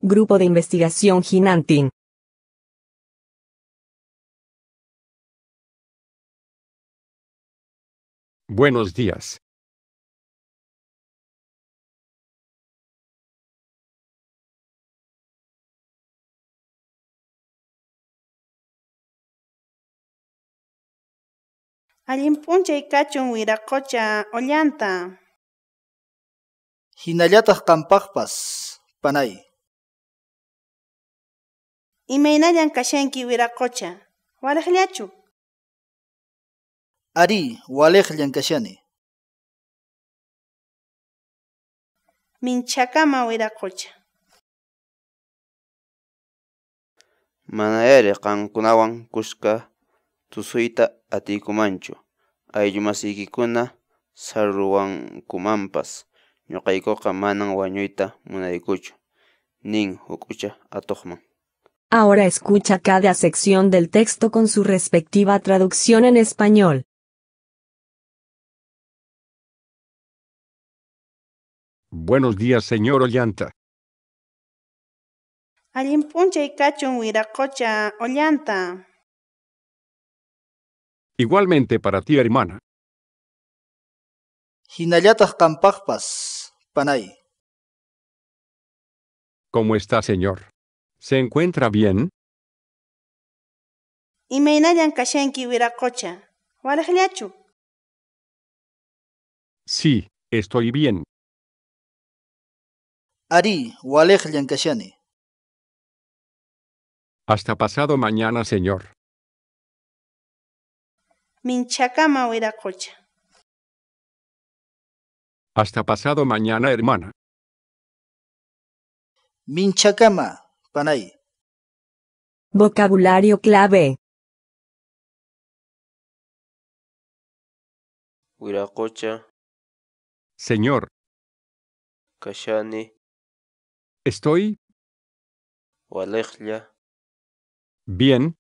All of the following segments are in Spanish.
Grupo de Investigación Ginantin. Buenos días. Allin y cachun iracocha ollanta. Jinallatas campajpas panay. Imaynallan kashanki Wiraqucha? Wariqllachu? Ari, waliqllan kashani. Minchakama Wiraqucha. Manayari qankunawan kuska tusuyta atikumanchu. Ayllumasiykiykuna sarruwankumanpas ñuqaykuqa manan wañuyta munaykuchu nin huk'ucha atuqman Ahora escucha cada sección del texto con su respectiva traducción en español. Buenos días, señor Ollanta. Allimpuncha y cachun huiracocha, Ollanta. Igualmente para ti, hermana. panay. ¿Cómo está, señor? ¿Se encuentra bien? Imaynallan kashanki wiraqucha. Walallachu. Sí, estoy bien. Ari, walallayan kashani. Hasta pasado mañana, señor. Minchakama cocha. Hasta pasado mañana, hermana. Minchakama. Vocabulario clave. Señor, estoy bien.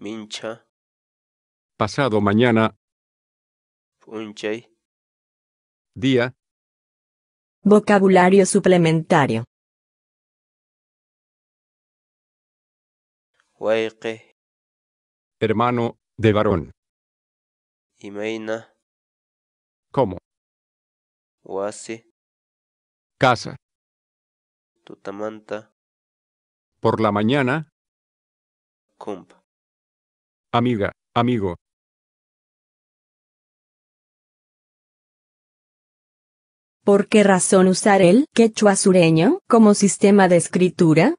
Mincha, Pasado mañana, día, Vocabulario suplementario. hermano de varón Imeina. ¿Cómo? واسي casa tutamanta por la mañana cump amiga amigo ¿Por qué razón usar el quechua sureño como sistema de escritura?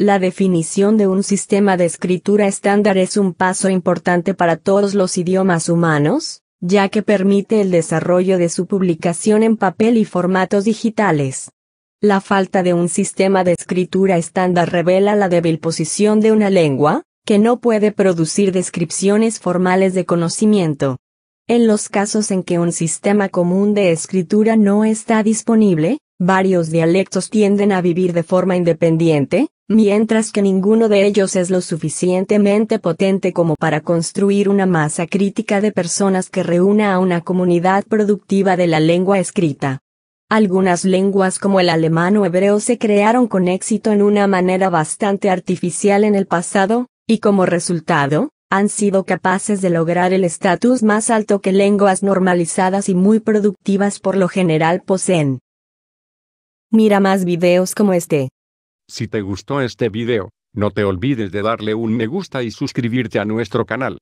La definición de un sistema de escritura estándar es un paso importante para todos los idiomas humanos, ya que permite el desarrollo de su publicación en papel y formatos digitales. La falta de un sistema de escritura estándar revela la débil posición de una lengua, que no puede producir descripciones formales de conocimiento. En los casos en que un sistema común de escritura no está disponible, Varios dialectos tienden a vivir de forma independiente, mientras que ninguno de ellos es lo suficientemente potente como para construir una masa crítica de personas que reúna a una comunidad productiva de la lengua escrita. Algunas lenguas como el alemán o hebreo se crearon con éxito en una manera bastante artificial en el pasado, y como resultado, han sido capaces de lograr el estatus más alto que lenguas normalizadas y muy productivas por lo general poseen. Mira más videos como este. Si te gustó este video, no te olvides de darle un me gusta y suscribirte a nuestro canal.